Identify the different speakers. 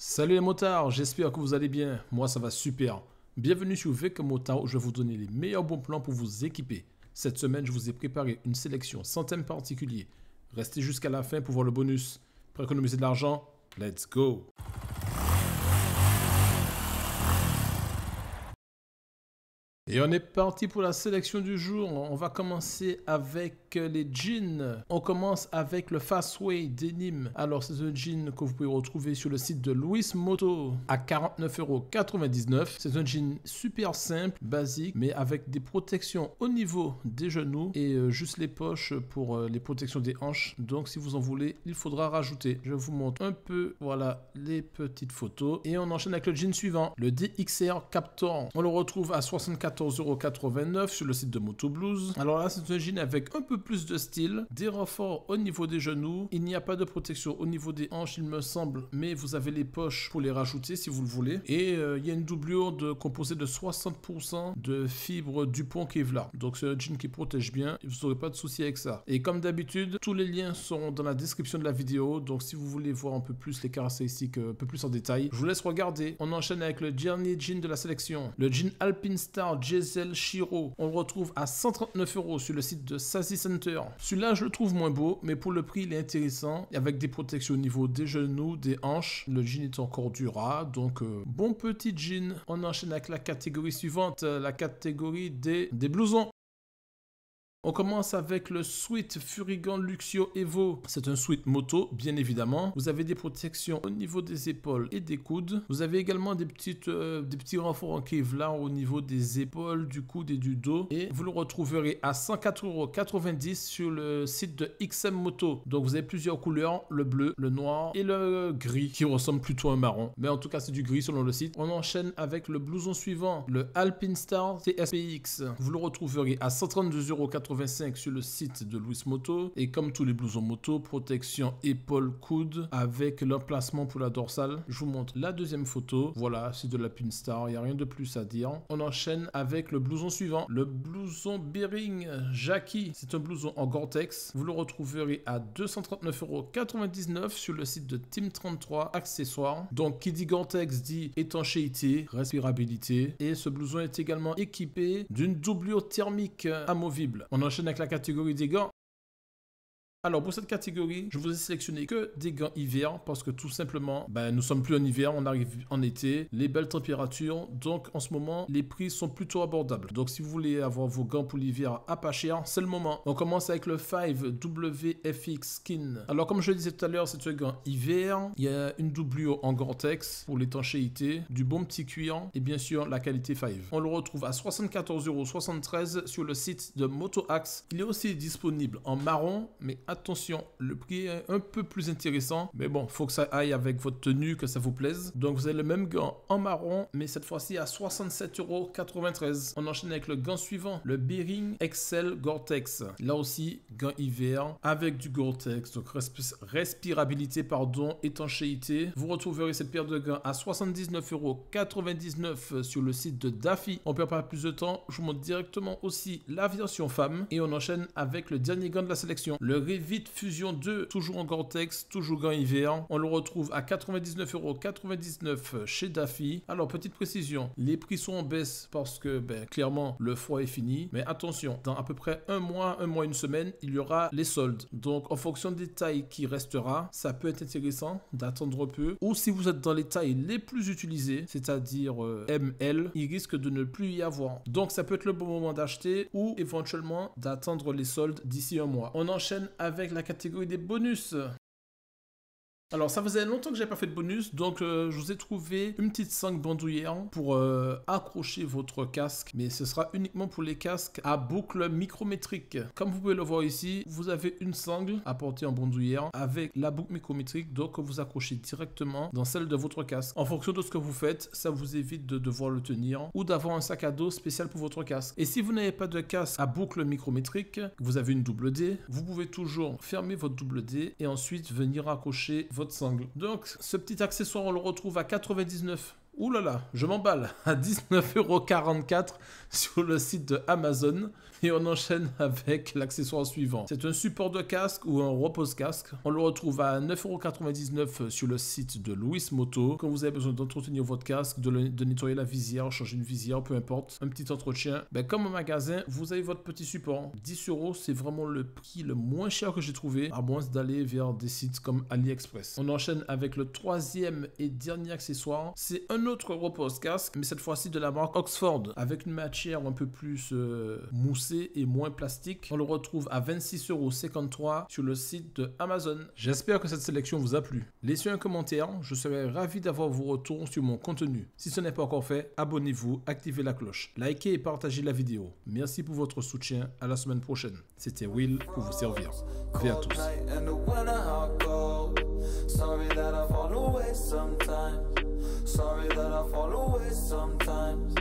Speaker 1: Salut les motards, j'espère que vous allez bien. Moi ça va super. Bienvenue sur VEC Motard où je vais vous donner les meilleurs bons plans pour vous équiper. Cette semaine, je vous ai préparé une sélection sans thème particulier. Restez jusqu'à la fin pour voir le bonus. Pour économiser de l'argent, let's go! Et on est parti pour la sélection du jour. On va commencer avec les jeans. On commence avec le Fastway Denim. Alors, c'est un jean que vous pouvez retrouver sur le site de Louis Moto à 49,99€. C'est un jean super simple, basique, mais avec des protections au niveau des genoux et euh, juste les poches pour euh, les protections des hanches. Donc, si vous en voulez, il faudra rajouter. Je vous montre un peu, voilà, les petites photos. Et on enchaîne avec le jean suivant, le DXR Captor. On le retrouve à 74 14,89€ sur le site de Moto Blues. Alors là, c'est un jean avec un peu plus de style, des renforts au niveau des genoux. Il n'y a pas de protection au niveau des hanches, il me semble, mais vous avez les poches pour les rajouter si vous le voulez. Et euh, il y a une doublure de, composée de 60% de fibres Dupont Kevlar. Donc c'est un jean qui protège bien, vous n'aurez pas de souci avec ça. Et comme d'habitude, tous les liens sont dans la description de la vidéo. Donc si vous voulez voir un peu plus les caractéristiques, euh, un peu plus en détail, je vous laisse regarder. On enchaîne avec le dernier jean de la sélection, le jean Alpine Star Giselle Shiro. On le retrouve à 139 euros sur le site de Sassy Center. Celui-là, je le trouve moins beau, mais pour le prix, il est intéressant avec des protections au niveau des genoux, des hanches. Le jean est encore du donc euh, bon petit jean. On enchaîne avec la catégorie suivante, euh, la catégorie des, des blousons. On commence avec le Sweet furigan Luxio Evo. C'est un Sweet moto, bien évidemment. Vous avez des protections au niveau des épaules et des coudes. Vous avez également des, petites, euh, des petits renforts en Kevlar au niveau des épaules, du coude et du dos. Et vous le retrouverez à 104,90€ sur le site de XM Moto. Donc vous avez plusieurs couleurs, le bleu, le noir et le gris qui ressemble plutôt à un marron. Mais en tout cas c'est du gris selon le site. On enchaîne avec le blouson suivant, le Alpine Star TSPX. Vous le retrouverez à 132,90€ 85 sur le site de Louis Moto. Et comme tous les blousons moto, protection épaule-coude avec l'emplacement pour la dorsale. Je vous montre la deuxième photo. Voilà, c'est de la Pinstar, il n'y a rien de plus à dire. On enchaîne avec le blouson suivant, le blouson Bering Jackie. C'est un blouson en gore Vous le retrouverez à 239,99€ sur le site de Team33 Accessoires. Donc, qui dit gore dit étanchéité, respirabilité. Et ce blouson est également équipé d'une doublure thermique amovible. On on enchaîne avec la catégorie des gants. Alors pour cette catégorie, je vous ai sélectionné que des gants hiver parce que tout simplement, ben, nous sommes plus en hiver, on arrive en été, les belles températures, donc en ce moment, les prix sont plutôt abordables. Donc si vous voulez avoir vos gants pour l'hiver à pas cher, c'est le moment. On commence avec le 5WFX Skin. Alors comme je le disais tout à l'heure, c'est un gant hiver, il y a une W en Gore-Tex pour l'étanchéité, du bon petit cuir et bien sûr la qualité 5. On le retrouve à 74,73€ sur le site de MotoAxe. Il est aussi disponible en marron, mais attention, le prix est un peu plus intéressant. Mais bon, faut que ça aille avec votre tenue, que ça vous plaise. Donc vous avez le même gant en marron, mais cette fois-ci à 67,93€. On enchaîne avec le gant suivant, le Bering Excel Gore-Tex. Là aussi, gant hiver avec du Gore-Tex. Donc respirabilité, pardon, étanchéité. Vous retrouverez cette paire de gants à 79,99€ sur le site de Daffy. On perd pas plus de temps, je vous montre directement aussi la version femme. Et on enchaîne avec le dernier gant de la sélection, le Vite Fusion 2, toujours en Gore-Tex, toujours en hiver. On le retrouve à 99,99€ chez Daffy. Alors, petite précision, les prix sont en baisse parce que, ben, clairement, le froid est fini. Mais attention, dans à peu près un mois, un mois, une semaine, il y aura les soldes. Donc, en fonction des tailles qui restera, ça peut être intéressant d'attendre peu. Ou si vous êtes dans les tailles les plus utilisées, c'est-à-dire euh, ML, il risque de ne plus y avoir. Donc, ça peut être le bon moment d'acheter ou éventuellement d'attendre les soldes d'ici un mois. On enchaîne à avec la catégorie des bonus. Alors ça faisait longtemps que j'ai pas fait de bonus, donc euh, je vous ai trouvé une petite sangle bandoulière pour euh, accrocher votre casque, mais ce sera uniquement pour les casques à boucle micrométrique. Comme vous pouvez le voir ici, vous avez une sangle à porter en bandoulière avec la boucle micrométrique, donc vous accrochez directement dans celle de votre casque. En fonction de ce que vous faites, ça vous évite de devoir le tenir ou d'avoir un sac à dos spécial pour votre casque. Et si vous n'avez pas de casque à boucle micrométrique, vous avez une double D, vous pouvez toujours fermer votre double D et ensuite venir accrocher votre Donc ce petit accessoire on le retrouve à 99 Ouh là là, je m'emballe à 19,44€ sur le site de Amazon et on enchaîne avec l'accessoire suivant. C'est un support de casque ou un repose-casque. On le retrouve à 9,99€ sur le site de Louis Moto. Quand vous avez besoin d'entretenir votre casque, de, nettoyer la visière, changer une visière, peu importe, un petit entretien, ben, comme au magasin, vous avez votre petit support. 10€, c'est vraiment le prix le moins cher que j'ai trouvé, à moins d'aller vers des sites comme AliExpress. On enchaîne avec le troisième et dernier accessoire. C'est un autre gros podcast, mais cette fois-ci de la marque Oxford, avec une matière un peu plus euh, moussée et moins plastique. On le retrouve à 53 sur le site de Amazon. J'espère que cette sélection vous a plu. Laissez un commentaire, je serai ravi d'avoir vos retours sur mon contenu. Si ce n'est pas encore fait, abonnez-vous, activez la cloche, likez et partagez la vidéo. Merci pour votre soutien, à la semaine prochaine. C'était Will pour vous servir. à tous. Sorry that I fall away sometimes Sorry that I fall away sometimes